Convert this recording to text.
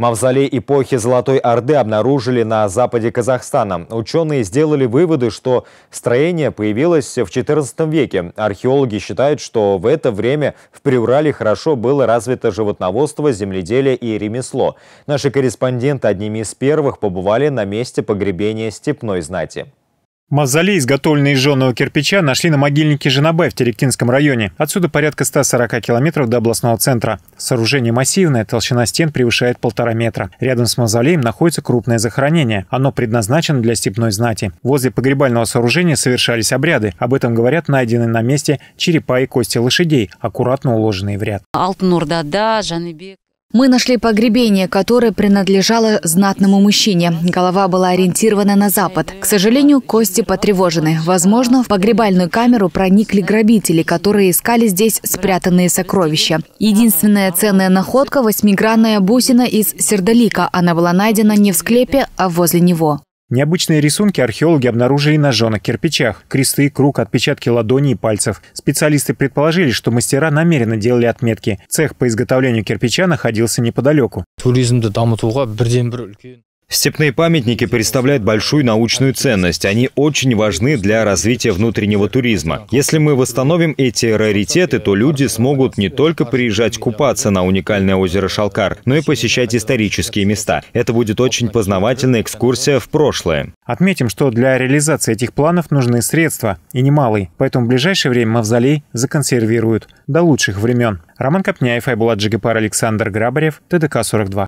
Мавзолей эпохи Золотой Орды обнаружили на западе Казахстана. Ученые сделали выводы, что строение появилось в XIV веке. Археологи считают, что в это время в Приурале хорошо было развито животноводство, земледелие и ремесло. Наши корреспонденты одними из первых побывали на месте погребения степной знати. Мавзолей, изготовленный из жженого кирпича, нашли на могильнике Женабе в Теректинском районе. Отсюда порядка 140 километров до областного центра. Сооружение массивное, толщина стен превышает полтора метра. Рядом с мавзолеем находится крупное захоронение. Оно предназначено для степной знати. Возле погребального сооружения совершались обряды. Об этом говорят найденные на месте черепа и кости лошадей, аккуратно уложенные в ряд. Мы нашли погребение, которое принадлежало знатному мужчине. Голова была ориентирована на запад. К сожалению, кости потревожены. Возможно, в погребальную камеру проникли грабители, которые искали здесь спрятанные сокровища. Единственная ценная находка – восьмигранная бусина из сердолика. Она была найдена не в склепе, а возле него. Необычные рисунки археологи обнаружили на жженых кирпичах. Кресты, круг, отпечатки ладоней и пальцев. Специалисты предположили, что мастера намеренно делали отметки. Цех по изготовлению кирпича находился неподалеку. Степные памятники представляют большую научную ценность. Они очень важны для развития внутреннего туризма. Если мы восстановим эти раритеты, то люди смогут не только приезжать купаться на уникальное озеро Шалкар, но и посещать исторические места. Это будет очень познавательная экскурсия в прошлое. Отметим, что для реализации этих планов нужны средства, и немалые, поэтому в ближайшее время мавзолей законсервируют до лучших времен. Роман Копняев, Айбулат Джигапар, Александр Грабарев, ТДК-42.